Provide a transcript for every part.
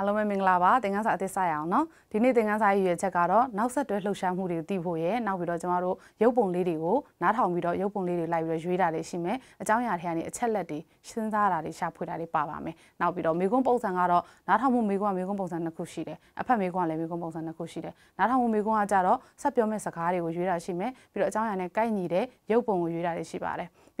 ားလုံးပဲမင်္ဂလာပါသင်ခန်းစာအသစ်စရအောင်เนาะဒီနေ့သင်ခန်းစာရည်ရွယ်ချက်ကတော့နောက်ဆက်တွဲလှုပ်ရှားမှုတွေကိုသိဖို့ရယ်နောက်ပြီးတော့ကျမတို့ရုပ်ပုံလေးတွေကိုနားထောင်ပြီးတော့ရုပ်ပုံလေးတွေလိုက်ပြီးတော့ရွေးတာလေးရှိမယ်အကြောင်းအရာတွေကနေအချက်လက်တွေစဉ်းစားတာတွေရှာဖွေတာတွေပါပါမယ်နောက်ပြီးတော့မေကွန်းပုံစံကတော့နားထောင်မှုမေကွန်းကမေကွန်းပုံစံနှစ်ခုရှိတယ်အဖက်မေကွန်းကလည်းမေကွန်းပုံစံနှစ်ခုရှိတယ်နားထောင်မှုမေကွန်းကကြတော့ဆက်ပြောမဲ့စကားတွေကိုရွေးတာရှိမယ်ပြီးတော့အကြောင်းအရာနဲ့ကိုက်ညီတဲ့ရုပ်ပုံကိုရွေးတာတွေရှိပါတယ် ပြီးတော့အဖက်မေခွန်းထဲမှာကြတော့ကွက်လက်ဖြည့်တာတွေတူတာရွေးတာတွေနောက်ပြီးတော့အကြောင်းအရာတွေကနေကွာသိရှိနိုင်တာတွေကိုပြန်ပြီးတော့အချက်လက်ရှာဖွေတာပေါ့ဒါမျိုးတွေရှိပါတယ်အရင်ဆုံးနားထောင်ကြည့်ရအောင်반갑다부탁하다미안하다괜찮다김밥비가오다같이우산을쓰다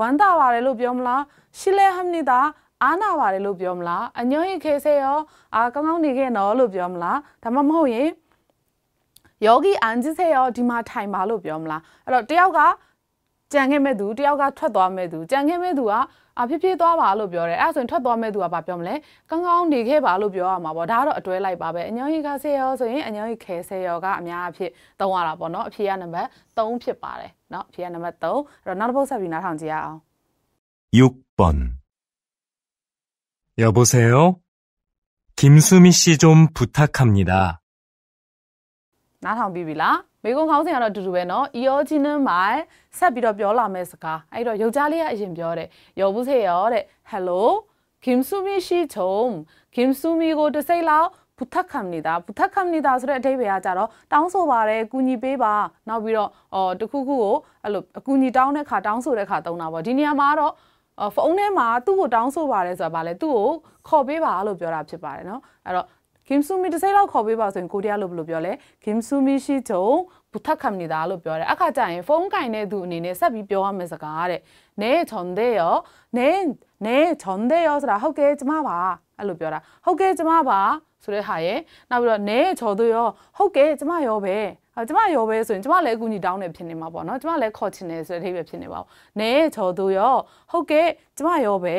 ဝမ်းသာပါတယ်လို့ပြောမလားရှီလဲဟမ်နီတာအားနာပါတယ်လို့ပြောမလားအညွန့်ရင်ခေစေရောအာကောင်းကောင်းနေခဲ့နော်လို့ပြောမလားဒါမှမဟုတ်ရင်ယောဂီအန်ဂျစ်စေရောဒီမှာထိုင်ပါလို့ပြောမလားအဲ့တော့တယောက်ကကြံခဲ့မဲ့သူတယောက်ကထွက်သွားမဲ့သူ ကြံခဲ့မဲ့သူကအာဖြစ်ဖြစ်သွားပါလို့ပြောတယ်အဲ့ဒါဆိုရင်ထွက်သွားမဲ့သူကဘာပြောမလဲကောင်းကောင်းနေခဲ့ပါလို့ပြောရမှာပေါ့ဒါကတော့အတွဲလိုက်ပါပဲအညောင်းကြီးကဆေးရောဆိုရင်အညောင်းကြီးခဲဆေးရောကအများအဖြစ်သုံးရတာပေါ့နော်အဖြေကနံပါတ်3ဖြစ်ပါတယ်เนาะအဖြေကနံပါတ်3အဲ့တော့နောက်တစ်ပုတ်ဆက်ပြီးနားထောင်ကြည့်ရအောင်6번여보세요김수미씨좀부탁합니다나타온비빌라မေကွန်ခေါင်းစဉ်ကတော့အတူတူပဲเนาะ Eogenin မိုင်ဆက်ပြီးတော့ပြောလာမယ့်စကားအဲ့တော့ယောက်ျားလေးကအရင်ပြောတယ်ယောဘူးစေရောတဲ့ Hello Kimsumi Shichom Kimsumi ကိုတစ်စိတ်လောက်부탁합니다부탁합니다ဆိုတဲ့အဓိပ္ပာယ်ကကြတော့တောင်းဆိုပါတယ်ကူညီပေးပါနောက်ပြီးတော့အော်တခုခုကိုအဲ့လိုအကူညီတောင်းတဲ့ခါတောင်းဆိုတဲ့ခါတုံးတာပေါ့ဒီနေရာမှာတော့ဖုန်းထဲမှာသူ့ကိုတောင်းဆိုပါတယ်ဆိုတာဗာလဲသူ့ကိုခေါ်ပေးပါလို့ပြောတာဖြစ်ပါတယ်เนาะအဲ့တော့ Kim Sumi တစ်စိမ့်လောက်ခေါ်ပေးပါဆိုရင်ကိုတရားလို့ဘယ်လိုပြောလဲ Kim Sumi ရှိချုံ부탁합니다လို့ပြောတယ်အခါကျရင်ဖုန်းကင်တဲ့သူအနေနဲ့ဆက်ပြီးပြောရမယ့်စကားတဲ့네전데요네네전데요ဆိုတာဟုတ်ကဲ့ကျမပါအဲ့လိုပြောတာဟုတ်ကဲ့ကျမပါဆိုတဲ့ဟာရဲ့နောက်ပြီးတော့네ချော်သူရောဟုတ်ကဲ့ကျမရောပဲဟာကျမရောပဲဆိုရင်ကျမလည်းအကူညီတောင်းနေဖြစ်နေမှာပေါ့နော်ကျမလည်းခေါ်ချင်နေဆိုတဲ့အထိပဲဖြစ်နေပါဘူး네ချော်သူရောဟုတ်ကဲ့ကျမရောပဲ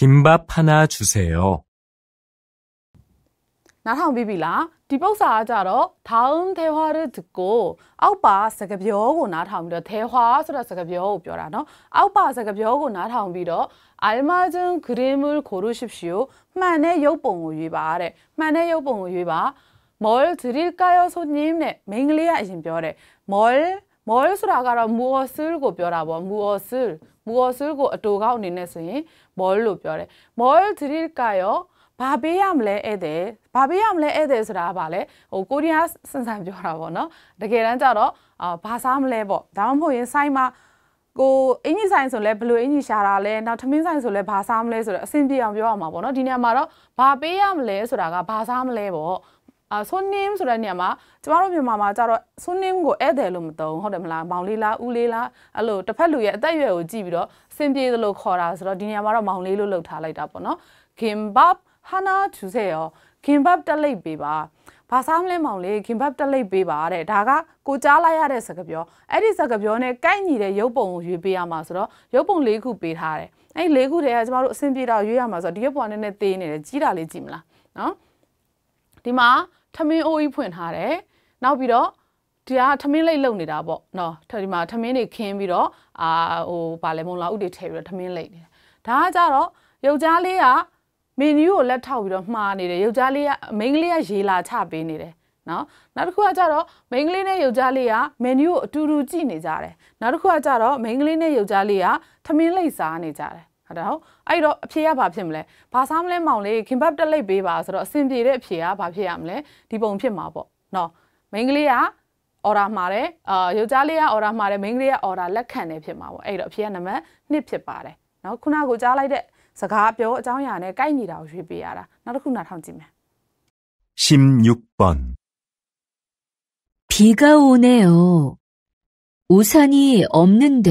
김밥 하나 주세요. 나랑 비비라. 디복사 아자로 다음 대화를 듣고 아빠 사가벼고 나타오비 대화스라 사가벼고 벼라노 아빠 사가벼고 나타비로 알맞은 그림을 고르십시오. 만의 역봉을 위바래. 만의 역봉을 위바. 뭘 드릴까요, 손님? 네, 맹리야 이신 벼래. 뭘, 뭘 수라가라 무엇을 고벼라 뭐 무엇을 ဘူအော်ဆူကိုအတူကောက်အနေနဲ့ဆိုရင်ဘောလို့ပြောတယ်ဘောသတိကရောဘာပေးရမလဲဧည့်သည်ဘာပေးရမလဲဧည့်သည်ဆိုတာကဘာလဲဟိုကိုရီးယားစင်စံပြောတာပေါ့နော်တကယ်တမ်းကျတော့အာဘာစားမလဲပေါ့ဒါမှမဟုတ်ရင်ဆိုင်မှာကိုအင်ကြီးဆိုင်ဆိုလဲဘလို့အင်ကြီးရှာတာလဲနောက်ထမင်းဆိုင်ဆိုလဲဘာစားမလဲဆိုတော့အဆင်ပြေအောင်ပြောရမှာပေါ့နော်ဒီနေရာမှာတော့ဘာပေးရမလဲဆိုတာကဘာစားမလဲပေါ့အာ surname ဆိုတဲ့နေရာမှာကျမတို့မြန်မာမှာကျတော့ surname ကိုဧည့်သည်လို့မသုံးဟုတ်တယ်မလားမောင်လေးလားဦးလေးလားအဲ့လိုတစ်ဖက်လူရဲ့အသက်အရွယ်ကိုကြည့်ပြီးတော့စင်ပြေသလိုခေါ်တာဆိုတော့ဒီနေရာမှာတော့မောင်လေးလို့လုပ်ထားလိုက်တာပေါ့နော် kimbab hana chuseyo kimbab တက်လိုက်ပေးပါဘာစားမလဲမောင်လေးခင်ဘတ်တက်လိုက်ပေးပါတဲ့ဒါကကိုကြားလိုက်ရတဲ့စကားပြောအဲ့ဒီစကားပြောနဲ့ကိုက်ညီတဲ့ရုပ်ပုံကိုရွေးပေးရမှာဆိုတော့ရုပ်ပုံ၄ခုပေးထားတယ်အဲ့ဒီ၄ခုတည်းကကျမတို့အဆင်ပြေတာရွေးရမှာဆိုတော့ဒီရုပ်ပုံကနည်းနည်းသေးနေတယ်ကြီးတာလေးကြည့်မလားနော်ဒီမှာထမင်းအိုးကြီးဖွင့်ထားတယ်နောက်ပြီးတော့ဒီကထမင်းလိတ်လုံနေတာပေါ့နော်ဒီမှာထမင်းတွေခင်းပြီးတော့အာဟိုဗာလဲမုံလာဥတွေထည့်ပြီးတော့ထမင်းလိတ်နေတာဒါကကြတော့ယောက်ျားလေးကမင်းကြီးကိုလက်ထောက်ပြီးတော့မှားနေတယ်ယောက်ျားလေးကမိန်းကလေးကရေလာချပေးနေတယ်နော်နောက်တစ်ခုကကြတော့မိန်းကလေးနဲ့ယောက်ျားလေးကမင်းကြီးကိုအတူတူကြည့်နေကြတယ်နောက်တစ်ခုကကြတော့မိန်းကလေးနဲ့ယောက်ျားလေးကထမင်းလိတ်စားနေကြတယ်ဟုတ်တယ်ဟုတ်အဲ့တော့အဖြေကဘာဖြစ်မလဲဘာစားမလဲမောင်လေးခင်ဘတ်တက်လိုက်ပေးပါဆိုတော့အဆင်ပြေတဲ့အဖြေကဘာဖြစ်ရမလဲဒီပုံဖြစ်မှာပေါ့နော်မိန်းကလေးကအော်ဒါမှာတယ်အာယောက်ျားလေးကအော်ဒါမှာတယ်မိန်းကလေးကအော်ဒါလက်ခံနေဖြစ်မှာပေါ့အဲ့တော့အဖြေကနံပါတ်1ဖြစ်ပါတယ်နော်ခုနကကြားလိုက်တဲ့စကားပြောအကြောင်းအရာနဲ့ကိုက်နေတာကိုရွေးပေးရတာနောက်တစ်ခုနားထောင်ကြည့်မယ်16번비가오네 요. 우산이없는 데.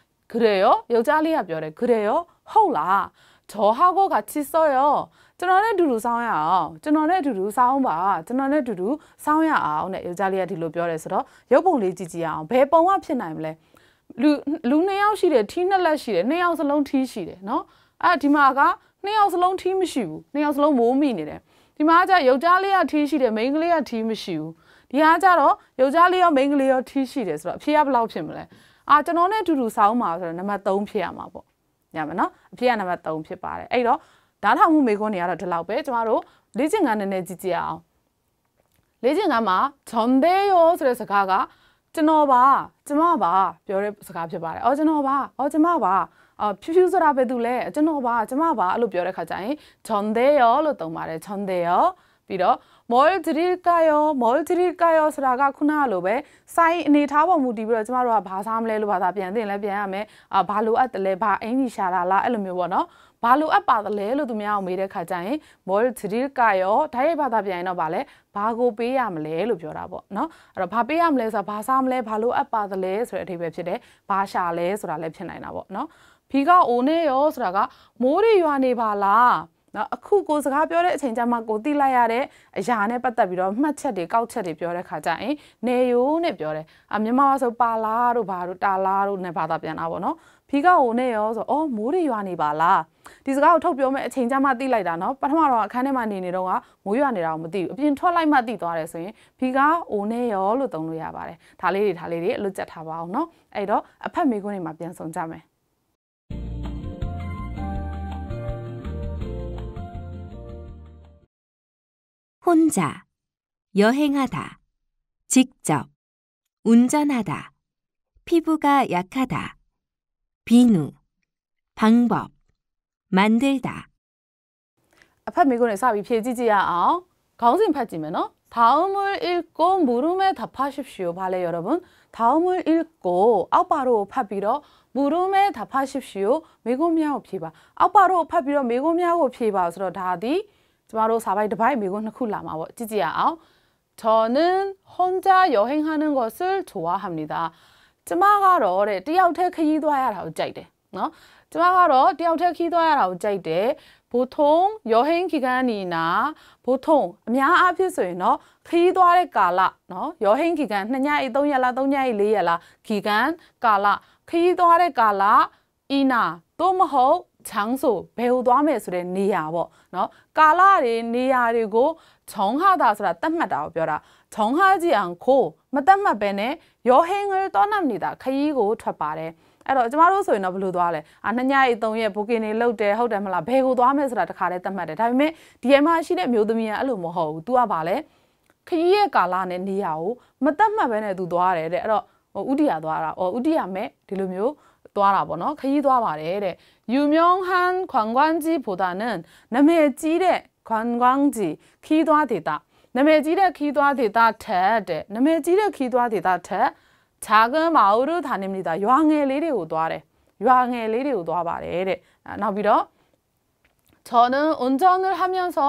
그래 요? 여자리야별에그래 요? 허라저하고같이써 요. 저런에두루싸워 요. 저런에두루싸움 봐. 저런에두루싸워 요. 네, 여자리야뒤로별에서로여봉리지지 야. 배봉아ဖြစ်နိုင်မလဲ။လူလူနှစ်ယောက်ရှိတယ်ထီးနှစ်လက်ရှိတယ်နှစ်ယောက်စလုံးထီးရှိတယ်နော်။အဲ့ဒီမှာကနှစ်ယောက်စလုံးထီးမရှိဘူး။နှစ်ယောက်စလုံးမိုးမိနေတယ်။ဒီမှာကယောက်ျားလေးကထီးရှိတယ်မိန်းကလေးကထီးမရှိဘူး။ဒီဟာကြတော့ယောက်ျားလေးရောမိန်းကလေးရောထီးရှိတယ်ဆိုတော့အဖြေကဘယ်လောက်ဖြစ်မလဲ။အာကျွန်တော်နဲ့အတူတူစာအုပ်မှာဆိုတော့နံပါတ်3ဖြစ်ရမှာပေါ့ညမနော်အဖြစ်ကနံပါတ်3ဖြစ်ပါတယ်အဲ့တော့ဓာတ်ထောင်မှုမေခွန်းတွေကတော့ဒီလောက်ပဲကျမတို့လေ့ကျင့်ခန်းနည်းနည်းကြည့်ကြရအောင်လေ့ကျင့်ခန်းမှာဂျွန်ဒေယောဆိုတဲ့စကားကကျွန်တော်ပါကျမပါပြောတဲ့စကားဖြစ်ပါတယ်အော်ကျွန်တော်ပါအော်ကျမပါအော်ဖြူဖြူဆိုတာဘယ်သူလဲကျွန်တော်ပါကျမပါအဲ့လိုပြောတဲ့ခါကျရင်ဂျွန်ဒေယောလို့သုံးပါတယ်ဂျွန်ဒေယောပြီးတော့မော်ဒရီကယောမော်ဒရီကယောဆိုတာကခုနကလိုပဲစိုင်းအနေထားပေါ်မူတည်ပြီးတော့ကျမတို့ကဘာစားမလဲလို့ဘာသာပြန်တင်လဲပြန်ရမယ်အာဘာလိုအပ်တယ်လဲဘာအင်ကြီးရှာတာလားအဲ့လိုမျိုးပေါ့နော်ဘာလိုအပ်ပါသလဲလို့သူများအောင်မေးတဲ့ခါကျရင်မော်ဒရီကယောဓာတ်ရိုက်ဘာသာပြန်ရင်တော့ဗာလဲဘာကိုပေးရမလဲလို့ပြောတာပေါ့နော်အဲ့တော့ဘာပေးရမလဲဆိုတာဘာစားမလဲဘာလိုအပ်ပါသလဲဆိုတဲ့အဓိပ္ပာယ်ဖြစ်တယ်ဘာရှာလဲဆိုတာလည်းဖြစ်နိုင်တာပေါ့နော်ဖီကအိုနေရောဆိုတာက မိုးရီရွာနေပါလားနော်အခုကိုစကားပြောတဲ့အချိန်ကျမှကိုသိလိုက်ရတဲ့အရာနဲ့ပတ်သက်ပြီးတော့မှတ်ချက်တွေကောက်ချက်တွေပြောတဲ့ခါကျရင်နေယိုနဲ့ပြောတယ်အမြန်မာမှာဆိုပါလားတို့ဘာတို့တာလားတို့နဲ့ဘာသာပြန်တာပေါ့နော်ဖီးကဟိုနဲ့ရောဆိုအော်မိုးတွေရွာနေပါလားဒီစကားကိုထုတ်ပြောမဲ့အချိန်ကျမှသိလိုက်တာနော်ပထမတော့အခန်းထဲမှာနေနေတော့ကမိုးရွာနေတာကိုမသိဘူးအပြင်ထွက်လိုက်မှသိသွားတယ်ဆိုရင်ဖီးကအိုနဲ့ရောလို့သုံးလို့ရပါတယ်ဒါလေးတွေဒါလေးတွေအလွတ်ကျက်ထားပါအောင်နော်အဲ့တော့အဖက်မိခွန်းတွေမှာပြန်ဆောင်ကြမယ် 혼자, 여행하다, 직접, 운전하다, 피부가 약하다, 비누, 방법, 만들다. 앞판 미군에서 비피해지지야. 어? 가운데 파지면 어? 다음을 읽고 물음에 답하십시오. 발레 여러분. 다음을 읽고 아빠로 파비러 물음에 답하십시오. 미고미하고 피바. 아빠로 파비러 미고미하고 피바. 그래서 다디 ကျမတို့စာပိုက်တစ်ပိုက်မိကုန်းနှစ်ခုလာမှာပေါ့ကြည့်ကြည့်ရအောင်저는혼자여행하는것을좋아합니다ကျမကတော့တဲ့တယောက်တည်းခရီးသွားရတာကိုကြိုက်တယ်နော်ကျမကတော့တယောက်တည်းခီးသွားရတာကိုကြိုက်တယ်ဘိုထုံရောဟင်းခီကန်နီနာဘိုထုံအများအားဖြင့်ဆိုရင်တော့ခီးသွားတဲ့ကာလနော်ရောဟင်းခီကန်2ညအိ3ရက်လား3ညအိ4ရက်လားခီကန်ကာလခီးသွားတဲ့ကာလဤနာသို့မဟုတ်ချောင်းဆိုဘယ်ကိုသွားမယ်ဆိုတဲ့နေရာပေါ့နော်ကာလတွေနေရာတွေကိုချောင်းဟာတာဆိုတာတတ်မှတ်တာကိုပြောတာချောင်းဟာကြီးအောင်ခိုးမတတ်မှတ်ပဲနဲ့ရောဟင်းငယ်တော့နမ်နေတာခရီးကိုထွက်ပါတယ်အဲ့တော့ကျမတို့ဆိုရင်တော့ဘယ်လိုသွားလဲအာနှစ်ညအိတ်သုံးရက်ဘိုကင်နေလုတ်တယ်ဟုတ်တယ်မလားဘယ်ကိုသွားမယ်ဆိုတာတခါတည်းသတ်မှတ်တယ်ဒါပေမဲ့ဒီအမှရှိတဲ့မျိုးသမီးကအဲ့လိုမဟုတ်ဘူး तू ကဗာလဲခရီးရဲ့ကာလနဲ့နေရာကိုမတတ်မှတ်ပဲနဲ့ तू သွားတယ်တဲ့အဲ့တော့ဟိုဥတီယာသွားတာဟောဥတီယာမဲ့ဒီလိုမျိုးသွားတာပေါ့နော်ခရီးသွားပါတယ်တဲ့ယူမြုံဟန်ခွန်ကွမ်ကြီးဘူတာနန်နမေကြီးတဲ့ခွန်ကွမ်ကြီးခီးသွားဒေတာနမေကြီးတဲ့ခီးသွားဒေတာထက်တဲ့နမေကြီးတဲ့ခီးသွားဒေတာထက်ခြာကန်မာဦးတို့ဌာနေမိတာရွာငယ်လေးတွေကိုသွားတယ်ရွာငယ်လေးတွေကိုသွားပါတယ်တဲ့နောက်ပြီးတော့저는운전을하면서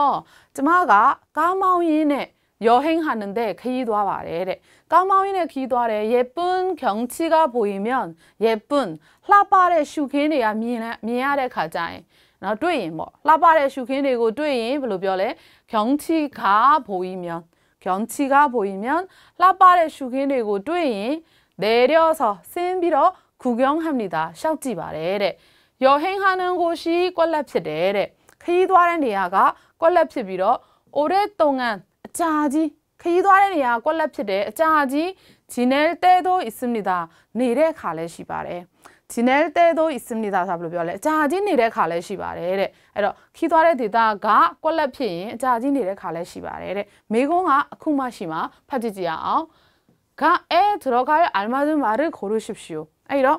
쯔마가까마오인의 여행하는데 기도하 레레 까마위네 기도하래. 예쁜 경치가 보이면 예쁜 라바레 슈킨이야 미아래 가자에. 然뚜이뭐 라바레 슈킨이고 对이 블루별에 경치가 보이면 경치가 보이면 라바레 슈킨이고 对이 내려서 센비로 구경합니다. 샤우지 레레 여행하는 곳이 꼴랩스레래 기도하는 리아가 꼴랩스 빌어 오랫동안 ကြာကြီးခရီးသွားတဲ့နေရာကွက်လက်ဖြစ်တယ်အကြာကြီးဂျီနယ်တဲသိုးဣစမနီတာနေတဲ့ခါလဲရှိပါတယ်ဂျီနယ်တဲသိုးဣစမနီတာဆိုတာဘယ်လိုပြောလဲအကြာကြီးနေတဲ့ခါလဲရှိပါတယ်တဲ့အဲ့တော့ခီးသွားတဲ့ဒေတာကကွက်လက်ဖြစ်ရင်အကြာကြီးနေတဲ့ခါလဲရှိပါတယ်တဲ့မိကုန်းကအခုမှရှိမှဖတ်ကြည့်ကြအောင်ကအဲဒရောကာရဲ့အလမဇန်မာရခိုရရှိရှိယအဲ့တော့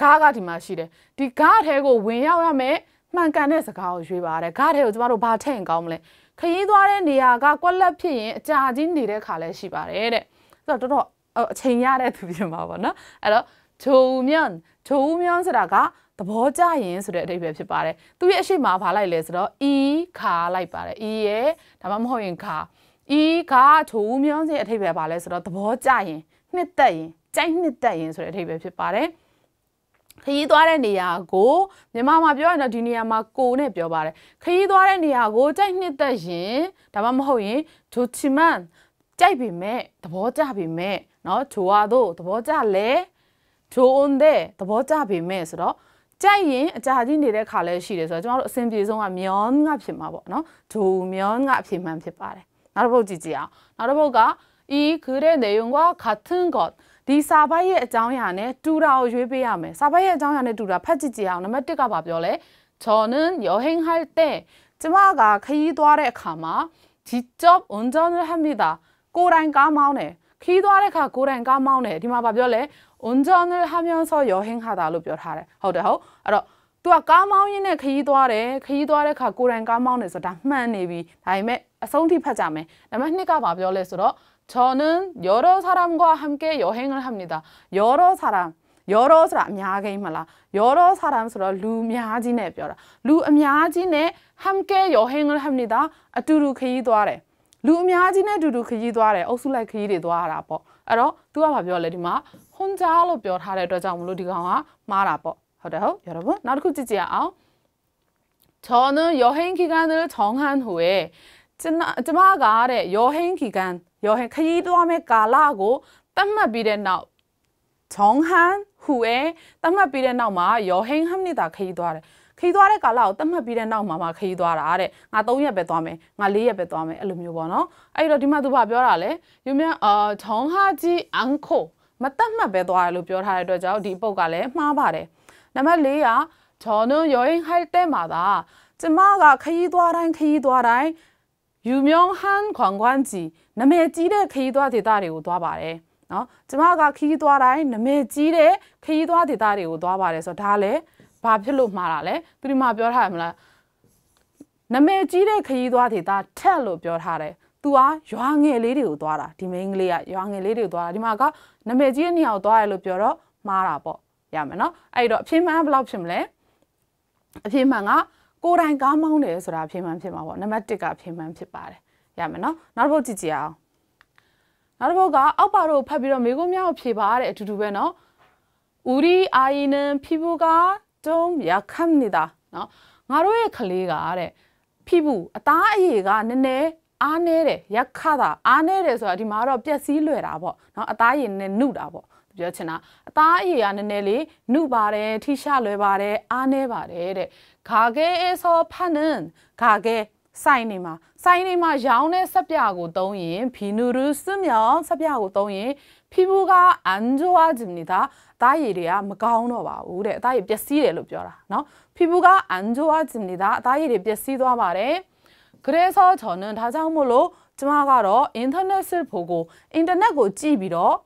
ကားကဒီမှာရှိတယ်ဒီကားအထဲကိုဝင်ရောက်ရမယ်မှန်ကန်တဲ့စကားကိုရွေးပါတယ်ဂါတဲ့ကိုကျမတို့ဘာထည့်ကောင်းမလဲခရီးသွားတဲ့နေရာကကွက်လက်ဖြစ်ရင်အကြာကြီးနေတဲ့ခါလည်းရှိပါတယ်တဲ့ဆိုတော့တော်တော်အချိန်ရတဲ့သူပြင်ပါပေါ့နော်အဲ့တော့ဂျိုဦးမြန်ဂျိုဦးမြန်ဆိုတာကသဘောကျရင်ဆိုတဲ့အဓိပ္ပာယ်ဖြစ်ပါတယ်သူရဲ့အရှိမဘာလိုက်လဲဆိုတော့ဤခါလိုက်ပါတယ်ဤရဲ့ဒါမှမဟုတ်ရင်ခါဤခါဂျိုဦးမြန်ရဲ့အဓိပ္ပာယ်ဘာလဲဆိုတော့သဘောကျရင်နှစ်သက်ရင်ကြိုက်နှစ်သက်ရင်ဆိုတဲ့အဓိပ္ပာယ်ဖြစ်ပါတယ်ခရီးသွားတဲ့နေရာကိုမြန်မာမှာပြောရင်တော့ဒီနေရာမှာကိုနဲ့ပြောပါတယ်ခရီးသွားတဲ့နေရာကိုကြိုက်နှစ်သက်ရင်ဒါမှမဟုတ်ရင်ဒူချီမန်ကြိုက်ပေမဲ့သဘောကျပေမဲ့เนาะဂျိုဝါတို့သဘောကျလဲဂျိုအွန်တဲ့သဘောကျပေမဲ့ဆိုတော့ကြိုက်ရင်အကြာကြီးနေတဲ့ခါလဲရှိတယ်ဆိုတော့ကျွန်တော်တို့အစဉ်ပြေဆုံးကမျောငါဖြစ်မှာပေါ့เนาะဂျိုမျောငါအဖြစ်မှန်ဖြစ်ပါတယ်နောက်တစ်ပုတ်ကြည့်ကြည့်အောင်နောက်တစ်ပုတ်က이그래내용과같은것ဒီစာပိုက်ရဲ့အကြောင်းအရာနဲ့တူတာကိုရွေးပေးရမယ်စာပိုက်ရဲ့အကြောင်းအရာနဲ့တူတာဖတ်ကြည့်ကြည့်အောင်နံပါတ်1ကဘာပြောလဲ저는여행할때ကျမကခရီးသွားတဲ့အခါမှာဒီ job on job ဟမ်မိတာကိုယ်တိုင်ကားမောင်းတယ်ခီးသွားတဲ့ခါကိုယ်တိုင်ကားမောင်းတယ်ဒီမှာဗာပြောလဲ unjournal ဟာမြန်ဆောယောဟင်းခါတာလို့ပြောထားတယ်ဟုတ်တယ်ဟုတ်အဲ့တော့ तू ကကားမောင်းရင်းနဲ့ခရီးသွားတယ်ခရီးသွားတဲ့ခါကိုယ်တိုင်ကားမောင်းတယ်ဆိုတာမှန်နေပြီဒါပေမဲ့အဆုံးထိဖတ်ကြမယ်နံပါတ်2ကဗာပြောလဲဆိုတော့ 저는 여러 사람과 함께 여행을 합니다. 여러 사람. ရောဆိုတာအများကြီးမလားရောရောဆာရမ်ဆိုတော့လူအများကြီးနဲ့ပြောတာလူအများကြီးနဲ့ဟမ်ကဲယောဟင်ဂလဟမ်နီတာအတူတူခရီးသွားတယ်လူအများကြီးနဲ့အတူတူခရီးသွားတယ်အုပ်စုလိုက်ခရီးတွေသွားတာပေါ့အဲ့တော့ तू ကဘာပြောလဲဒီမှာဟွန်ဂျာလို့ပြောထားတဲ့အတွက်ကြောင့်မလို့ဒီကောင်ကမှားတာပေါ့ဟုတ်တယ်ဟုတ်ရတော့ဘုနောက်တစ်ခုကြည့်ကြအောင်저는여행기간을정한후에 ကျွန်ကျမကတဲ့ယောဟင်းခီကန်ယောဟင်းခရီးသွားမဲ့ကာလကိုတတ်မှတ်ပြီးတဲ့နောက်ချောင်းဟန်ဟူအဲတတ်မှတ်ပြီးတဲ့နောက်မှာယောဟင်းဟမ်နေတာခရီးသွားတယ်ခီးသွားတဲ့ကာလကိုတတ်မှတ်ပြီးတဲ့နောက်မှာမှခီးသွားတာတဲ့ငါ3ရက်ပဲသွားမယ်ငါ4ရက်ပဲသွားမယ်အဲ့လိုမျိုးပေါ့နော်အဲ့တော့ဒီမှာသူကပြောတာလေယူမြန်အာချောင်းဟာကြီးအန်ခိုမတတ်မှတ်ပဲသွားတယ်လို့ပြောထားတဲ့အတွက်ကြောင့်ဒီပုတ်ကလည်းမှားပါတယ်နံပါတ်4ကဂျော်နွန်ယောဟင်ဟိုက်တဲမှာသာကျမကခီးသွားတိုင်းခီးသွားတိုင်းယူမြုံဟန်ခွန်ခွန်ကြီးနမဲကြီးတဲ့ခရီးသွားဒေသတွေကိုသွားပါတယ်နော်ကျမကခီးသွားတိုင်းနမဲကြီးတဲ့ခီးသွားဒေသတွေကိုသွားပါတယ်ဆိုတော့ဒါလည်းဘာဖြစ်လို့မှားတာလဲသူဒီမှာပြောထားရမလားနမဲကြီးတဲ့ခီးသွားဒေသထက်လို့ပြောထားတယ်သူကရွာငယ်လေးတွေကိုသွားတာဒီမိန်းကလေးကရွာငယ်လေးတွေကိုသွားတာဒီမှာကနမဲကြီးရဲ့နေရာကိုသွားရလို့ပြောတော့မှားတာပေါ့ရမယ်နော်အဲ့တော့အဖြစ်မှန်ဘယ်လောက်ဖြစ်မလဲအဖြစ်မှန်ကကိုယ်တိုင်ကားမောင်းတယ်ဆိုတာဖြေမှန်းဖြစ်မှာပေါ့နံပါတ်1ကဖြေမှန်းဖြစ်ပါတယ်ရမယ်နော်နောက်တစ်ပုဒ်ကြည့်ကြည့်အောင်နောက်တစ်ပုဒ်ကအောက်ပါတို့ဖတ်ပြီးတော့မိကုံးများကိုဖြေပါတဲ့အတူတူပဲနော်우리အာယနံ피부가좀약합니다နော်ငါတို့ရဲ့ကလေးကတဲ့ဖိဘူးအသားအရည်ကနည်းနည်းအားနေတယ်ရခတာအားနေတယ်ဆိုတာဒီမှာတော့ပျက်စီးလွယ်တာပေါ့နော်အသားရည်နည်းနည်းနုတာပေါ့ပြောချင်တာအသားအရည်ကနည်းနည်းလေးနုပါတယ်ထိရှလွယ်ပါတယ်အားနည်းပါတယ်တဲ့ဂါကဲအစောဖနန်ဂါကဲဆိုင်နေမှာဆိုင်နေမှာရောင်းတဲ့ဆက်ပြကိုသုံးရင်ဖီနူရူစွမြောင်ဆက်ပြကိုသုံးရင်ဖီဘူးကအန်ဂျိုအာဂျင်နေတာအသားရည်တွေကမကောင်းတော့ပါဘူးတဲ့အသားရည်ပျက်စီးတယ်လို့ပြောတာเนาะဖီဘူးကအန်ဂျိုအာဂျင်နေတာအသားရည်တွေပျက်စီးသွားပါတယ်ကရဲဆောချော်နန်ဒါကြောင့်မို့လို့ကျမကတော့ internet စစ်ဖို့ကို internet ကိုကြည့်ပြီးတော့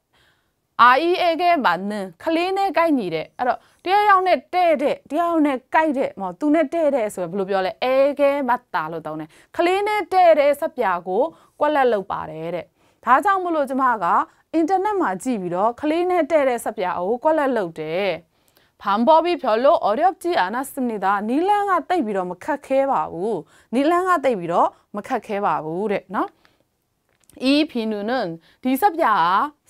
REA ကမှနင်းခလေးနဲ့ကိုက်ညီတဲ့အဲ့တော့တရားရောက်နဲ့တဲ့တဲ့တရားရောက်နဲ့ကိုက်တဲ့ဟောသူနဲ့တဲ့တဲ့ဆိုဘယ်လိုပြောလဲအဲကမတာလို့တောင်းတယ်ခလေးနဲ့တဲ့တဲ့ဆက်ပြာကိုကွက်လက်လုပ်ပါတယ်တဲ့ဒါကြောင့်မလို့ကျမကအင်တာနက်မှာကြည့်ပြီးတော့ခလေးနဲ့တဲ့တဲ့ဆက်ပြာကိုကွက်လက်လုပ်တယ်ဖမ်ဘော်ဘီဖြော်လို့ audio ကြည့်အနာစနစ်ဒါနီလန်းကတိတ်ပြီးတော့မခက်ခဲပါဘူးနီလန်းကတိတ်ပြီးတော့မခက်ခဲပါဘူးတဲ့နော်อีพีนูนนဒီဆက်ပြာ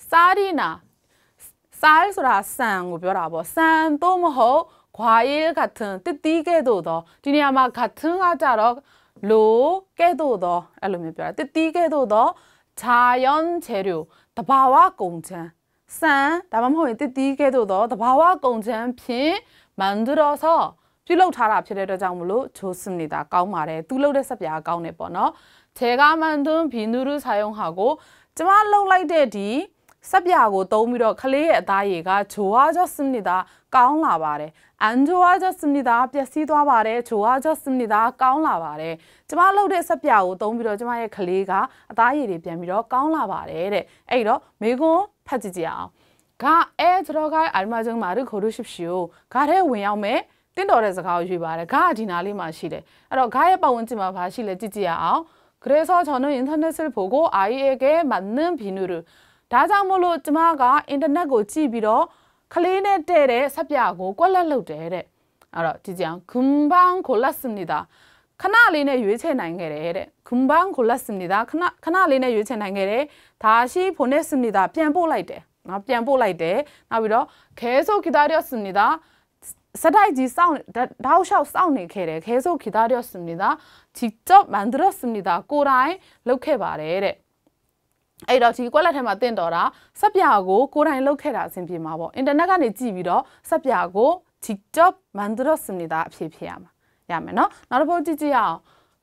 စာရီနာ쌀ဆိုတာဆန်ကိုပြောတာပေါ့ဆန်သို့မဟုတ်과ရေးကထန်တတိကဲ့သို့သောဒီနေရာမှာကထန်ကကြတော့လိုကဲ့သို့သောအဲ့လိုမျိုးပြောတာတတိကဲ့သို့သော자연재료တဘာဝကုန်ချမ်းဆန်ဒါမှမဟုတ်ရင်တတိကဲ့သို့သောတဘာဝကုန်ချမ်းဖြင့်မန်ဒရောဆောပြုလုပ်ထားတာဖြစ်တဲ့အတွက်ကြောင့်မလို့ဂျိုးစမီတာကောင်းပါတယ်သူလုပ်တဲ့စပြားကောင်းတယ်ပေါ့နော်ခြေကမန်သွန်းဘီနူရုဆိုင်ုံဟာကိုကျမလှုပ်လိုက်တဲ့ဒီစက်ပြာကိုသုံးပြီးတော့ကလေးရဲ့အသားရည်ကဂျိုဝါဂျော့စမနစ်တာကောင်းလာပါတယ်အန်ဂျိုဝါဂျော့စမနစ်တာပျက်စီးသွားပါတယ်ဂျိုဝါဂျော့စမနစ်တာကောင်းလာပါတယ်ကျမလုပ်တဲ့စက်ပြာကိုသုံးပြီးတော့ကျမရဲ့ကလေးကအသားရည်တွေပြန်ပြီးတော့ကောင်းလာပါတယ်တဲ့အဲ့တော့မေကွန်းဖတ်ကြည့်ကြအောင်ကအဲဂျရောကအာမဂျုံမာရခိုရုရှိရှိကိုကတဲ့ဝင်ရောက်မဲ့တင့်တော်တဲ့စကားကိုရွေးပါတယ်ဂါဒီနာလေးမှာရှိတယ်အဲ့တော့ဂါရဲ့ပတ်ဝန်းကျင်မှာဘာရှိလဲကြည့်ကြရအောင်그래서저는인터넷을보고아이에게맞는비누를ဒါကြောင့်မို့လို့ကျမကအင်တာနက်ကိုကြည့်ပြီးတော့ကလေးနဲ့တဲ့တဲ့ဆက်ပြကိုကွက်လက်လုပ်တယ်တဲ့အဲ့တော့ကြည့်ကြအောင်ဂွမ်ဘန်ကိုလက်စမနီတာခဏလေးနဲ့ရွေးချယ်နိုင်ခဲ့တယ်တဲ့ဂွမ်ဘန်ကိုလက်စမနီတာခဏခဏလေးနဲ့ရွေးချယ်နိုင်ခဲ့တယ်ဒါရှိဖို့နဲ့စမနီတာပြန်ပို့လိုက်တယ်နော်ပြန်ပို့လိုက်တယ်နောက်ပြီးတော့ခဲဆိုဂီတာရောစမနီတာစတိုက်ကြီးစောင့်တောက်လျှောက်စောင့်နေခဲ့တယ်ခဲဆိုဂီတာရောစမနီတာ TikTok မန်ဒရစမနီတာကိုတိုင်းလုပ်ခဲ့ပါတယ်တဲ့အဲ့တော့ဒီကွက်လက်ထဲမှာတင့်တော်တာစက်ပြာကိုကိုယ်တိုင်လုပ်ခဲ့တာအဆင်ပြေမှာပေါ့အင်တာနက်ကနေကြည့်ပြီးတော့စက်ပြာကို TikTok 만들었습니다အဖြစ်ဖြစ်ရမှာရမယ်နော်နောက်တစ်ပုဒ်ကြည့်ကြည့်အောင်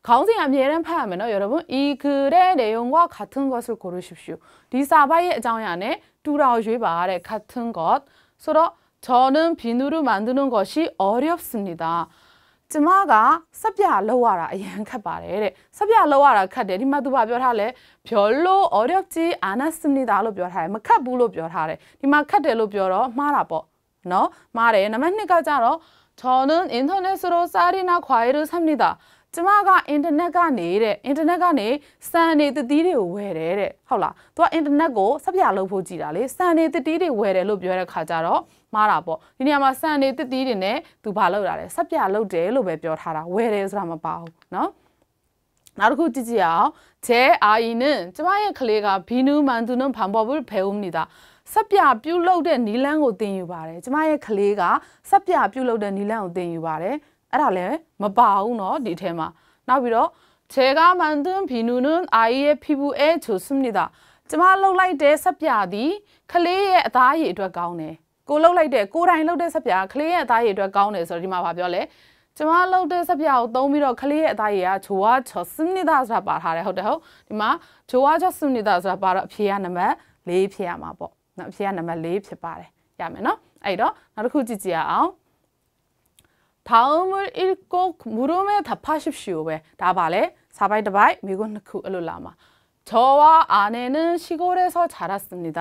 ခေါင်းစဉ်အမြဲတမ်းဖတ်ရမယ်နော်여러분이글의내용과같은것을고르십시 오. 이사바의အကြောင်းအရာနဲ့တူတာကိုရွေးပါတဲ့같은 것. ဆိုတော့저는비누로만드는것이어렵습니 다. ကျမကစက်ပြလောက်ရတာအရန်ခက်ပါတယ်တဲ့စက်ပြလောက်ရတာခက်တယ်ဒီမှာသူကပြောထားလဲဖြောလို့ audio ကြီးအာနာစနီတာလို့ပြောထားတယ်မခက်ဘူးလို့ပြောထားတယ်ဒီမှာခက်တယ်လို့ပြောတော့မှားတာပေါ့နော်မှားတယ်နံပါတ်2ကကြတော့저는인터넷으로쌀이나과일을삽니 다. ကျမကအင်တာနက်ကနေတဲ့အင်တာနက်ကနေစံနေတတိတွေကိုဝယ်တယ်တဲ့ဟုတ်လား။ तू ကအင်တာနက်ကိုစပြလုပ်ဖို့ကြည်တာလေစံနေတတိတွေဝယ်တယ်လို့ပြောတဲ့ခါကျတော့မှားတာပေါ့ဒီနေရာမှာဆန်နေတစ်သီးတွေနဲ့သူဘာလုပ်တာလဲဆက်ပြလုပ်တယ်လို့ပဲပြောထားတာဝယ်တယ်ဆိုတာမပါဘူးเนาะနောက်တစ်ခုကြည့်ကြည့်အောင်ဂျဲအာအီနကျမရဲ့ကလေးကဘီနူးမန်သူနုံဖန်ပေါ်ဘူးဖဲဦးနေတာဆက်ပြပြုတ်လောက်တဲ့နီလန်းကိုတင်ယူပါတယ်ကျမရဲ့ကလေးကဆက်ပြပြုတ်လောက်တဲ့နီလန်းကိုတင်ယူပါတယ်အဲ့ဒါလည်းမပါဘူးเนาะဒီထဲမှာနောက်ပြီးတော့ဂျဲကမန်သူဘီနူးနုံအာအီရဲ့ဖီဘူအဲချိုစုနေတာကျမလှုပ်လိုက်တဲ့ဆက်ပြသည်ကလေးရဲ့အသားရည်အတွက်ကောင်းတယ်ကိုလှုပ်လိုက်တဲ့ကိုတိုင်လှုပ်တဲ့ဆက်ပြာကလေးရဲ့အသားရည်အတွက်ကောင်းတယ်ဆိုတော့ဒီမှာဗာပြောလဲကျမလှုပ်တဲ့ဆက်ပြာကိုသုံးပြီးတော့ကလေးရဲ့အသားရည်ကဂျိုဝါချောစနိဒါဆိုတာပါထားတယ်ဟုတ်တယ်ဟုတ်ဒီမှာဂျိုဝါချောစနိဒါဆိုတာပါတော့အဖြေကနံပါတ်၄ဖြစ်ရမှာပေါ့နော်အဖြေကနံပါတ်၄ဖြစ်ပါတယ်ရမယ်နော်အဲ့တော့နောက်တစ်ခုကြည့်ကြည့်အောင်다음을읽고물음에답하십시 오. 왜? 나발에사바이다바이미군그을라 마. 저와아내는시골에서자랐습니 다.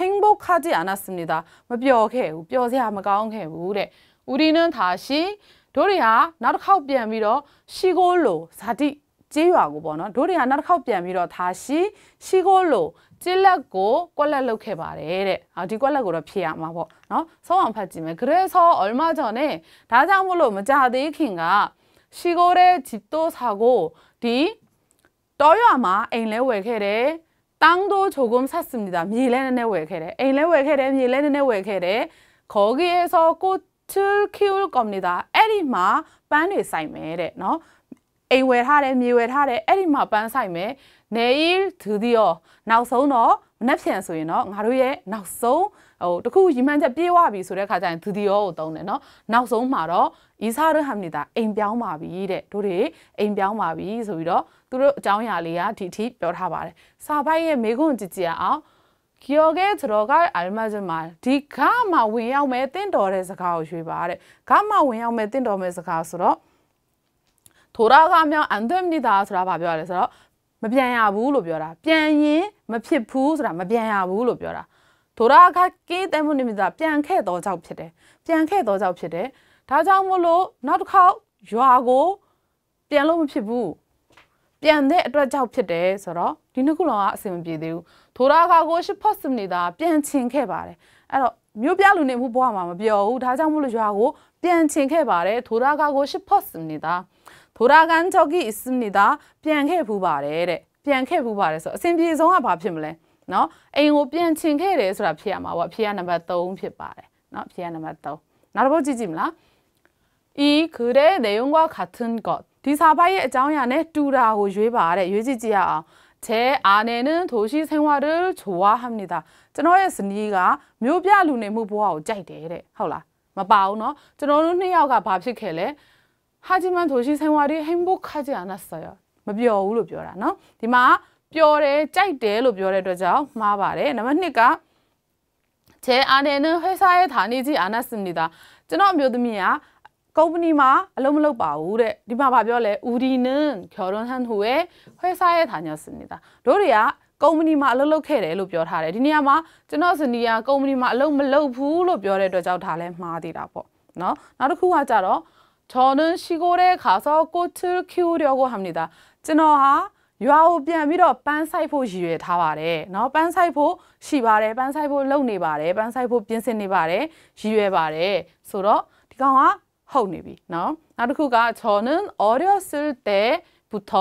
행복하지않았습니 다. 뭐뼈게뼈세하면가운게우 래. 우리는다시도리야나도카우비야밀어시골로사디찌유하고보너도리야나도카우비야밀어다시시골로찔렀고꼴락록해봐 래. 아, 뒤꼴락으로피하마 뭐. 어? 서왕팔찜 에. 그래서얼마전에다장물로문자하드익힌가시골에집도사고뒤떠요아마앵래왜그 래? 땅도조금샀습니 다. 밀레는외캐 래. 에일레외캐 래. 밀레는외캐 래. 거기에서꽃을키울겁니 다. 에리마빤을쌓이메 래. 너에이웨하래미웨하래에리마빤쌓이 메. 내일드디어나우서너납시한소리너하루에나우서ဟိုတခုရီမှန်းချက်ပြေးဝပြီဆိုတဲ့ခါကျရင်ဒူဒီယောကိုတုံးတယ်နော်နောက်ဆုံးမှာတော့ဤစာရဟမ်နီတာအိမ်ပြောင်းပါပြီတဲ့တို့တွေအိမ်ပြောင်းပါပြီဆိုပြီးတော့သူတို့အကြောင်းအရာလေးကဒီအထိပြောထားပါတယ်စာပိုက်ရဲ့မေခွန်းကြည်ကြည်အောင်ကျော်ကဲသတော်ကအာရမဇမာဒီကမှဝင်ရောက်မဲ့တင့်တော်တဲ့စကားကိုရွေးပါတဲ့ကမှဝင်ရောက်မဲ့တင့်တော်မဲ့စကားဆိုတော့ထိုရာကမြောင်အန်သွမ်နိတာဆိုတာဗာပြောရတယ်ဆိုတော့မပြန်ရဘူးလို့ပြောတာပြန်ရင်မဖြစ်ဘူးဆိုတာမပြန်ရဘူးလို့ပြောတာထိုရာကကေးတဲမှုနိမိတာပြန်ခဲ့တော့ကြောက်ဖြစ်တယ်ပြန်ခဲ့တော့ကြောက်ဖြစ်တယ်ဒါကြောင့်မို့လို့နောက်တစ်ခေါက်ရွာကိုပြန်လို့မဖြစ်ဘူးပြန်တဲ့အတွက်ကြောင့်ဖြစ်တယ်ဆိုတော့ဒီနှစ်ခုလုံးကအဆင်မပြေသေးဘူးထိုရာခါကိုရှစ်ဖော့စမနေတာပြန်ချင်ခဲ့ပါတယ်အဲ့တော့မြို့ပြလူနေမှုဘဝမှာမပြောဘူးဒါကြောင့်မို့လို့ရွာကိုပြန်ချင်ခဲ့ပါတယ်ထိုရာခါကိုရှစ်ဖော့စမနေတာထိုရာကန်ချောကီစမနေတာပြန်ခဲ့ဖူးပါတယ်တဲ့ပြန်ခဲ့ဖူးပါတယ်ဆိုတော့အဆင်ပြေဆုံးကဘာဖြစ်မလဲနော်အိမ်ကိုပြန်ချင်ခဲ့တယ်ဆိုတာဖြစ်ရမှာပေါ့ဖြစ်ရနံပါတ်3ဖြစ်ပါတယ်နော်ဖြစ်ရနံပါတ်3နောက်တစ်ပုဒ်ကြည့်ကြည့်မလား이그래내용과같은것ဒီစာပိုက်ရဲ့အကြောင်းအရာနဲ့တူတာကိုရွေးပါတဲ့ရွေးကြည့်ကြရအောင်제아내는도시생활을좋아합니 다. ကျွန်တော်ရဲ့ဇနီးကမြို့ပြလူနေမှုဘဝကိုကြိုက်တယ်တဲ့ဟုတ်လားမပါဘူးเนาะကျွန်တော်တို့နှစ်ယောက်ကဘာဖြစ်ခဲ့လဲဟာဂျီမန်도시생활이행복하지않았어 요. မပျော်ဘူးလို့ပြောတာเนาะဒီမှာပျော်တယ်ကြိုက်တယ်လို့ပြောတဲ့အတွက်ကြောင့်မှားပါတယ်နံပါတ်2က제아내는회사에다니지않았습니 다. ကျွန်တော်အမျိုးသမီးကကုမ္ပဏီမှာအလုံးမလုပ်ပါဘူးတဲ့ဒီမှာဗာပြောလဲဦးဒီနန်ကျော်ရွန်ဟန်ဟူရဲ့ဖွဲစားရဲ့ဌာနစနေတာတို့တွေကကုမ္ပဏီမှာအလုပ်လုပ်ခဲ့တယ်လို့ပြောထားတယ်ဒီနေရာမှာကျွန်တော်စနီယာကုမ္ပဏီမှာအလုပ်မလုပ်ဘူးလို့ပြောတဲ့အတွက်ကြောင့်ဒါလည်းမှားသေးတာပေါ့နော်နောက်တစ်ခုကကြတော့저는시골에가서꽃을키우려고합니 다. ကျွန်တော်ဟာရွာကိုပြန်ပြီးတော့ပန်းဆိုင်ဖို့ရည်ရွယ်ထားပါတယ်။နော်ပန်းဆိုင်ဖို့ရှိပါတယ်။ပန်းဆိုင်ဖို့လုပ်နေပါတယ်။ပန်းဆိုင်ဖို့ပြင်ဆင်နေပါတယ်။ရည်ရွယ်ပါတယ်။ဆိုတော့ဒီကောင်ကဟုတ်နေပြီเนาะနောက်တစ်ခုက저는어렸을때부터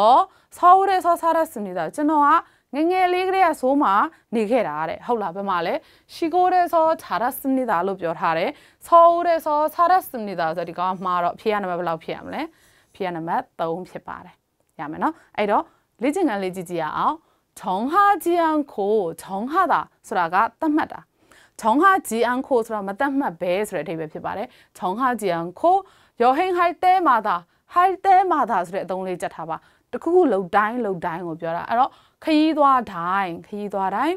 서울에서살았습니다ကျွန်တော်ကငငယ်လေးကလေးကဆိုးမှာနေခဲ့တာတဲ့ဟုတ်လားဘယ်မှာလဲရှီကိုရဲဆိုခြာရစနိဒါလို့ပြောထားတယ်ဆိုးရဲဆိုခြာရစနိဒါဆိုဒီကောင်မှာတော့ဖြေရနံပါတ်ဘယ်လောက်ဖြစ်ရမလဲဖြေရနံပါတ်3ဖြစ်ပါတယ်ရမယ်နော်အဲ့တော့လေ့ကျင့်ခန်းလေးကြည့်ကြရအောင်정하지않고정하다ဆိုတာကသတ်မှတ်တာ정하지않고ဆိုတာမတတ်မှတ်ပဲဆိုတဲ့အဓိပ္ပာယ်ဖြစ်ပါတယ်정하지않고여행할때마다할때마다ဆိုတဲ့အသုံးလေးကြက်ထားပါတခုခုလုံတိုင်းလုံတိုင်းကိုပြောတာအဲ့တော့ခရီးသွားတိုင်းခရီးသွားတိုင်း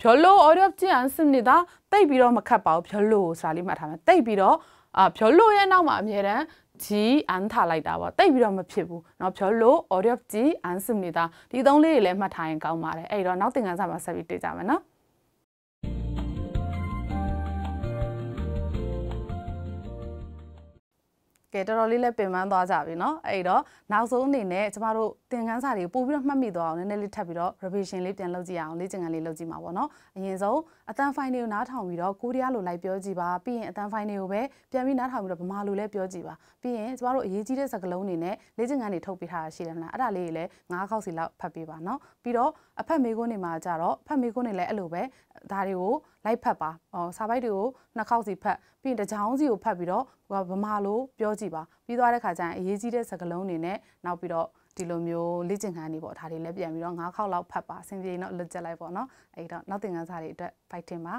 별로어렵지않습니다တိတ်ပြီးတော့မခက်ပါဘူး별로ဆိုတာလေးမှတ်ထားမယ်တိတ်ပြီးတော့အာ별로ရဲ့နောက်မှာအမြဲတမ်းကြီးအန်ထားလိုက်တာပေါ့တိတ်ပြီးတော့မဖြစ်ဘူးเนาะပြောလို့ audio ကြီးအန်စစ်နေတာဒီသုံးလေးတွေလည်းမှတ်ထားရင်ကောင်းပါတယ်အဲ့တော့နောက်သင်ခန်းစာမှာဆက်ပြီးတွေ့ကြမယ်เนาะကဲတော်တော်လေးလည်းပင်ပန်းသွားကြပြီเนาะအဲ့တော့နောက်ဆုံးအနေနဲ့ကျမတို့သင်ခန်းစာတွေပို့ပြီးတော့မှတ်မိသွားအောင်နည်းနည်းလေးထပ်ပြီးတော့ revision လေးပြန်လုပ်ကြည့်အောင်လေ့ကျင့်ခန်းလေးလုပ်ကြည့်မှာပေါ့เนาะအရင်ဆုံးအတန်ဖိုင်တွေကိုနားထောင်ပြီးတော့ကိုရီးယားလိုလိုက်ပြောကြည့်ပါပြီးရင်အတန်ဖိုင်တွေကိုပဲပြန်ပြီးနားထောင်ပြီးတော့ဗမာလိုလည်းပြောကြည့်ပါပြီးရင်ကျမတို့အရေးကြီးတဲ့စကားလုံးတွေနဲ့လေ့ကျင့်ခန်းတွေထုတ်ပေးထားတာရှိတယ်မလားအဲ့ဒါလေးတွေလည်း၅ခေါက်စီလောက်ဖတ်ပေးပါเนาะပြီးတော့အဖက်မေးခွန်းတွေမှာကြတော့အဖက်မေးခွန်းတွေလည်းအဲ့လိုပဲဒါတွေကိုလိုက်ဖတ်ပါစာပိုက်တွေကိုနှစ်ခေါက်စီဖတ်ပြီးရင်တစ်ချောင်းစီကိုဖတ်ပြီးတော့ဗမာလိုပြောကြည့်ပါပြီးသွားတဲ့ခါကျရင်အရေးကြီးတဲ့စကားလုံးတွေနဲ့နောက်ပြီးတော့ဒီလိုမျိုးလေ့ကျင့်ခန်းတွေပေါ့ဒါတွေလည်းပြန်ပြီးတော့၅ခေါက်လောက်ဖတ်ပါအဆင်ပြေတော့လွတ်ကျက်လိုက်ပေါ့နော်အဲ့တော့နောက်သင်ခန်းစာတွေအတွက် fighting ပါ